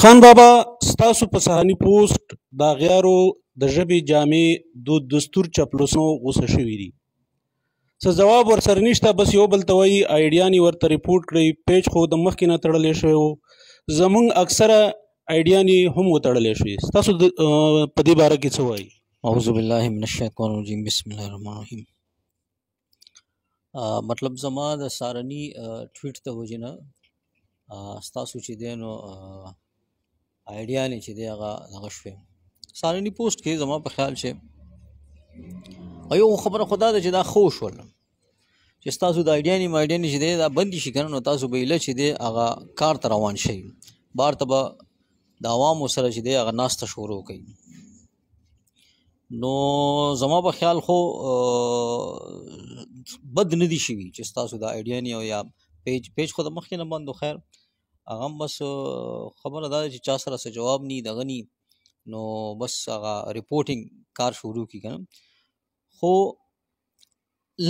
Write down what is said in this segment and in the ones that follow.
خان بابا ستاسو په سهاني پوسټ د غیارو د ژبې جامې د دستور چپلوسو غوسه شوې دي څه جواب ورسره نشته بس یو بل توي اېډیانی ورته ریپورت کړی پیج خو د مخکې نه تړلې شوی وو زمونږ اکثره اېډیانی هم وتړلې شوی ستاسو په دې باره کې څه وایي اعوذ بالله من الشیطان الرجیم بسم الله الرحمن الرحیم مطلب زما د سارنی ټویټ ته وجنه ستاسو چې دینو آیډیانې چې دی هغه دغه شوې سالنی پوسټ کې زما په خیال چې ایو خبره خدا ده چې دا خوش ول چې تاسو د آیډیانې مایډیانې چې دی دا بندي شي کنه نو تاسو به اله چې دی هغه کار ته روان شي بار ته د عوامو سره چې دی هغه ناشته شروع کوي نو زما په خیال خو بد ندي شي چې تاسو د آیډیانې او یا پیج پیج خو د مخکې نه بندو خیر هغه بس خبره دا چې چا سره څه جواب ني دغه ني نو بس هغه ریپورتینګ کار شروع کی کنه خو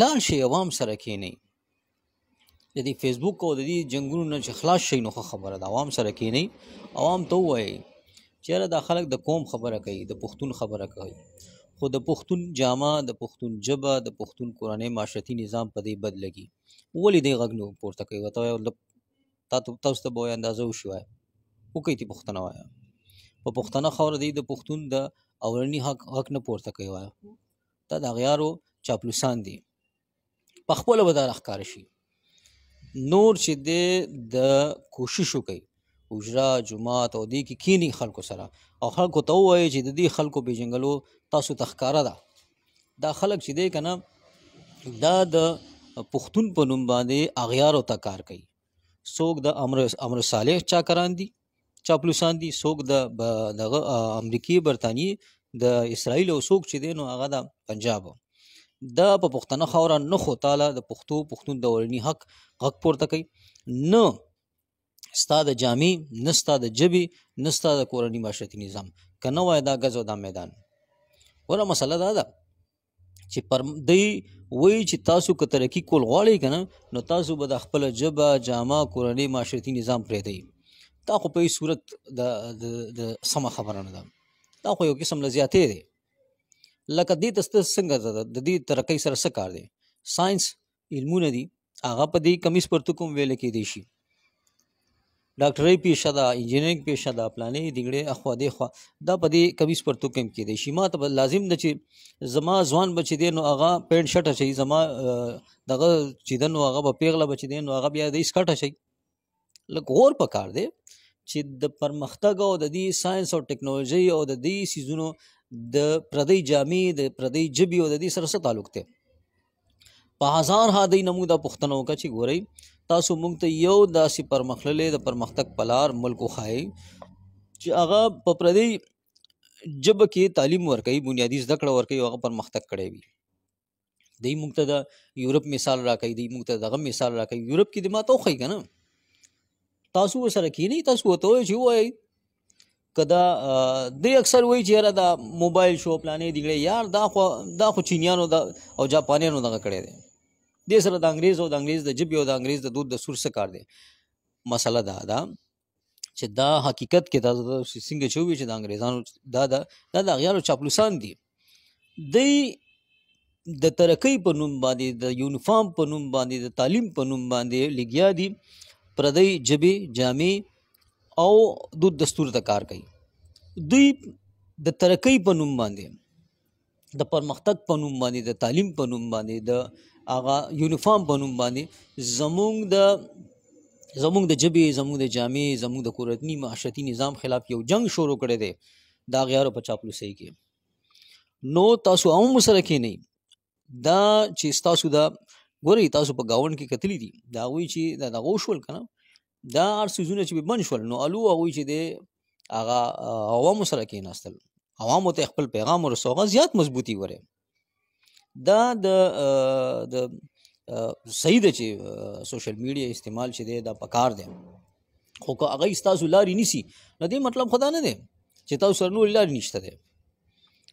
لال شي عوام سره کې نه د دې فیسبوک او د دې جنگونو نه خلاص شي نو خبره دا عوام سره کې نه عوام ته وایي چیرې دا خلک د قوم خبره کوي د پښتون خبره کوي خو د پښتون جامه د پښتون جبه د پښتون قرانه معاشرتي نظام په دې بد لګي ولې دې غږ نو پورته کوي وته تاسو ته به اندازه وشوي وکړئ ته پښتنه وایه په پښتنه خاور دی د پښتون د اورنی حق حق نه پورته کوي وایه دا د غیارو چاپلوسان دي په خپل بدار اخکار شي نور چې د د کوشش وکړي اوجرا جماعت او دې کې کی کینی خلکو سره او خلکو ته وایي چې د دې خلکو به جنگلو تاسو تخکارا ده دا خلک چې دی کنه دا د پښتون په نوم باندې اغیار او تکار کوي څوک د امر امر صالح چا کران دي چاپلوسان دي څوک د دغه امریکای برتانیې د اسرایل او څوک چې دین او هغه د پنجاب د په پښتنه خاور نه خو تعالی د پښتو پښتون د ورنی حق حق پورته کوي نه ستا د جامع نه ستا د جبي نه ستا د کورنی معاشرتي نظام کنه وای دا غزو دا میدان ورته مسله دا ده چې پر دی وای چې تاسو که ترقی کول غواړئ کنه نو تاسو به د خپل جبه جامه کورنۍ معاشرتي نظام پرې دی تا خو په صورت د د سم خبره نه ده دا خو یو قسم لزیاتې دی لکه دې تست څنګه د دې ترقی سره څه کار دی ساينس علمونه دي هغه په دې کمیس پرتو کوم ویل کې دی شي ډاکټري پیشه ده انجینرینګ پیشه ده پلانې دګړې اخوا دی خوا دا په دې کمیس پر تو کم کې دی شي ما ته لازم نه چې زما ځوان بچی دی نو هغه پینټ شټه شي زما دغه چې دنو هغه په پیغله بچی دی نو هغه بیا د اسکټه شي لکه غور پکار دی چې د پرمختګ او د دې ساينس او ټکنالوژي او د دې سيزونو د پردی جامع د پردی جبي او د دې سره څه تعلق دی په هزار ها د نمو د پښتنو کا چې ګورئ تاسو مونږ ته یو داسې پرمختللې د پرمختګ پلار ملک وخایي چې هغه په پردي جب کې تعلیم ورکړي بنیادی زده کړه ورکړي هغه پرمختګ کړي وي دی مونږ ته د یورپ مثال راکړي دی مونږ ته دغه مثال راکړي یورپ کې د ماته خو کنه تاسو سره کې نه تاسو ته چې وای کدا د اکثر وای چې را دا موبایل شو پلانې دیګړي یار دا خو دا خو چینیانو دا او جاپانیانو دغه کړي دي دې سره د انګريز او د انګريز د جبي او د انګريز د دود د سور څخه کار دی مسله دا ده چې دا حقیقت کې دا څنګه چې وی چې د انګريزانو دا دا دا د غیارو چاپلوسان دي د د ترقۍ په نوم باندې د یونیفارم په نوم باندې د تعلیم په نوم باندې لګیا دي پردی جبي جامې او دود دستور ته کار کوي دوی د ترقۍ په نوم باندې د پرمختګ په نوم باندې د تعلیم په نوم باندې د هغه یونیفارم بنوم باندې زمونږ د زمونږ د جبې زمونږ د جامعې زمونږ د کورتنی معاشرتي نظام خلاف یو جنگ شروع کړی دی دا غیارو په چاپلوسۍ کې نو تاسو هم سره کې نه دا چې تاسو دا ګوري تاسو په گاون کې کتلی دي دا وی چې دا دغه شول کنه دا ارسوزونه چې بن شول نو الو هغه چې دی هغه عوام سره کې ناستل عوام ته خپل پیغام ورسوغه زیات مضبوطی وره دا د د صحیح ده چې سوشل میډیا استعمال چې دی دا پکار دی خو که هغه استاسو لاري نسی نو دې مطلب خدا نه دی چې تاسو سره نور لاري نشته دی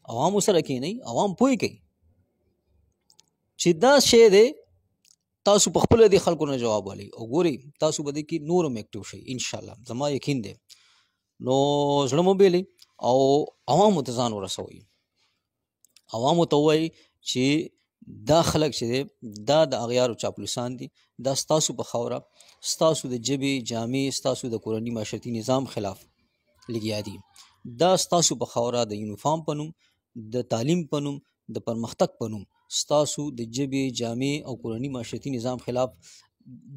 عوام سره کې نه عوام پوي کوي چې دا شی دی تاسو په خپل دي خلکو نه جواب ولي او ګوري تاسو بده کې نور مکتوب شي ان شاء الله زما یقین دی نو زړه مو بیلی او عوام ته ځان ورسوي عوام ته وایي چې دا خلک چې دا د اغیارو چاپلوسان دي دا ستاسو په خوره ستاسو د جبې جامې ستاسو د کورني معاشرتي نظام خلاف لګیا دي دا ستاسو په خوره د یونیفام په نوم د تعلیم په نوم د پرمختګ په نوم ستاسو د جبې جامې او کورني معاشرتي نظام خلاف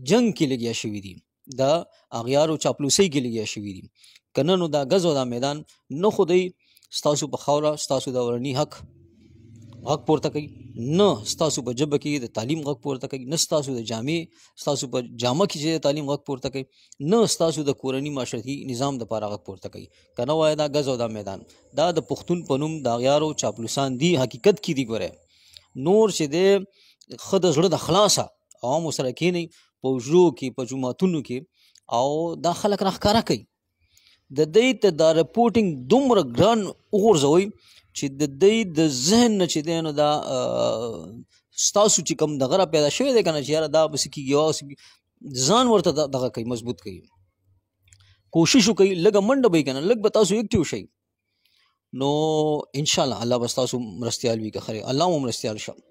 جنگ کې لګیا شوی دي دا اغیارو چاپلوسي کې لګیا شوی دي کنه نو دا غزو دا میدان نه خودي ستاسو په خوره ستاسو د ورنی حق غږ پورته کوي نه ستاسو په جبه کې د تعلیم غږ پورته کوي نه ستاسو د جامې ستاسو په جامه کې چې د تعلیم غږ پورته کوي نه ستاسو د کورنی معاشرتي نظام د پاره غږ پورته کوي کنه وای دا غزو دا میدان دا د پښتون پنوم د غیارو چاپلوسان دی حقیقت کې دی ګوره نور چې د خد زړه د خلاصه عوام سره کې نه پوجو کې په جمعتونو کې او دا خلک راخکارا کوي د دې ته دا رپورټینګ دومره ګران وګرځوي چې د دې د ذهن نه چې دینو دا ستاسو چې کم دغه را پیدا شوی دی کنه چې یاره دا بس کیږي او ځان ورته دغه کوي مضبوط کوي کوشش کوي لګه منډه به کنه لګ به تاسو اکټیو شئ نو ان شاء الله الله بس تاسو مرستيال وي که خره الله مو مرستيال شه